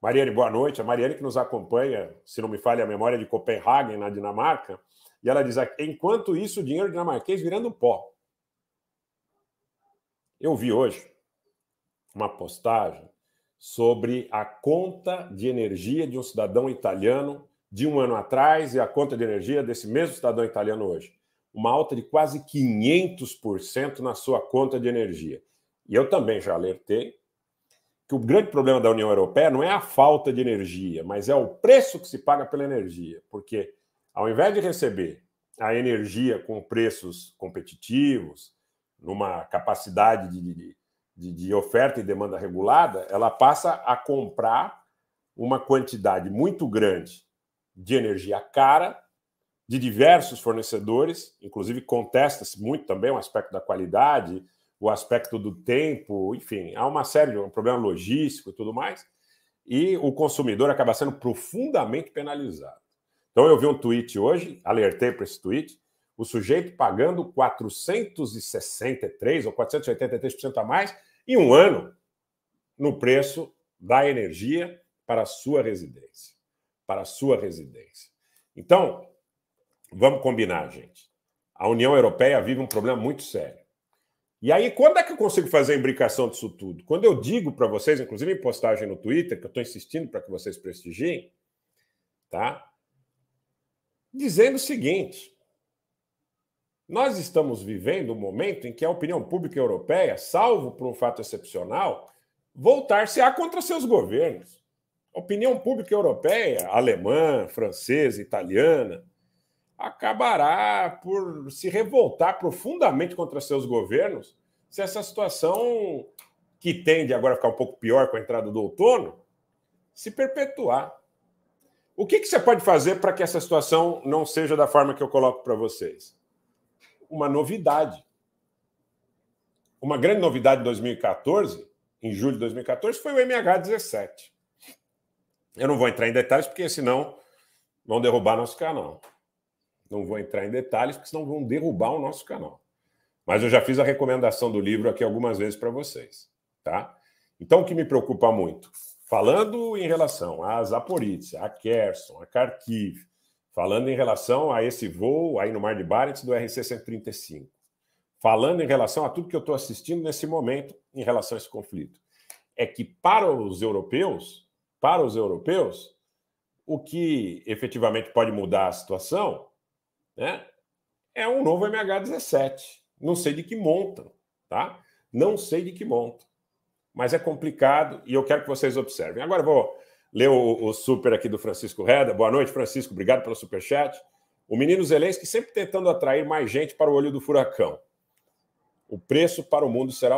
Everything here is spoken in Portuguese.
Mariane, boa noite. A Mariane que nos acompanha, se não me falha a memória, de Copenhague, na Dinamarca. E ela diz: enquanto isso, o dinheiro dinamarquês virando pó. Eu vi hoje uma postagem sobre a conta de energia de um cidadão italiano de um ano atrás e a conta de energia desse mesmo cidadão italiano hoje. Uma alta de quase 500% na sua conta de energia. E eu também já alertei que o grande problema da União Europeia não é a falta de energia, mas é o preço que se paga pela energia, porque ao invés de receber a energia com preços competitivos, numa capacidade de, de, de oferta e demanda regulada, ela passa a comprar uma quantidade muito grande de energia cara de diversos fornecedores, inclusive contesta-se muito também um aspecto da qualidade, o aspecto do tempo, enfim, há uma série de um problema logístico e tudo mais, e o consumidor acaba sendo profundamente penalizado. Então eu vi um tweet hoje, alertei para esse tweet, o sujeito pagando 463 ou 483% a mais em um ano no preço da energia para a sua residência, para a sua residência. Então, vamos combinar, gente. A União Europeia vive um problema muito sério. E aí, quando é que eu consigo fazer a imbricação disso tudo? Quando eu digo para vocês, inclusive em postagem no Twitter, que eu estou insistindo para que vocês prestigiem, tá? Dizendo o seguinte: nós estamos vivendo um momento em que a opinião pública europeia, salvo por um fato excepcional, voltar-se-á contra seus governos. A opinião pública europeia, alemã, francesa, italiana, acabará por se revoltar profundamente contra seus governos se essa situação que tende agora a ficar um pouco pior com a entrada do outono se perpetuar. O que, que você pode fazer para que essa situação não seja da forma que eu coloco para vocês? Uma novidade. Uma grande novidade de 2014, em julho de 2014, foi o MH17. Eu não vou entrar em detalhes, porque senão vão derrubar nosso canal não vou entrar em detalhes, porque senão vão derrubar o nosso canal. Mas eu já fiz a recomendação do livro aqui algumas vezes para vocês, tá? Então, o que me preocupa muito, falando em relação a Zaporizhia, a Kherson, a Kharkiv, falando em relação a esse voo aí no Mar de Barents do RC-135, falando em relação a tudo que eu estou assistindo nesse momento em relação a esse conflito, é que para os europeus, para os europeus, o que efetivamente pode mudar a situação né? É um novo MH17. Não sei de que montam, tá? Não sei de que monta, Mas é complicado e eu quero que vocês observem. Agora vou ler o, o super aqui do Francisco Reda. Boa noite, Francisco. Obrigado pelo super chat. O menino Zelensky sempre tentando atrair mais gente para o olho do furacão. O preço para o mundo será